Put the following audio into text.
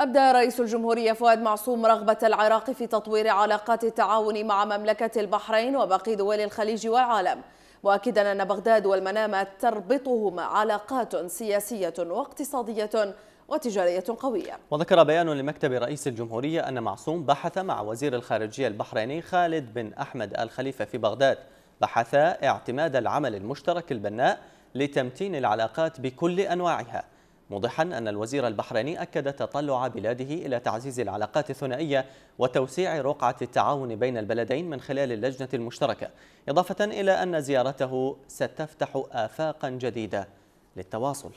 أبدى رئيس الجمهورية فؤاد معصوم رغبة العراق في تطوير علاقات التعاون مع مملكة البحرين وباقي دول الخليج والعالم مؤكدا أن بغداد والمنامة تربطهما علاقات سياسية واقتصادية وتجارية قوية وذكر بيان لمكتب رئيس الجمهورية أن معصوم بحث مع وزير الخارجية البحريني خالد بن أحمد الخليفة في بغداد بحثا اعتماد العمل المشترك البناء لتمتين العلاقات بكل أنواعها موضحا أن الوزير البحريني أكد تطلع بلاده إلى تعزيز العلاقات الثنائية وتوسيع رقعة التعاون بين البلدين من خلال اللجنة المشتركة إضافة إلى أن زيارته ستفتح آفاقا جديدة للتواصل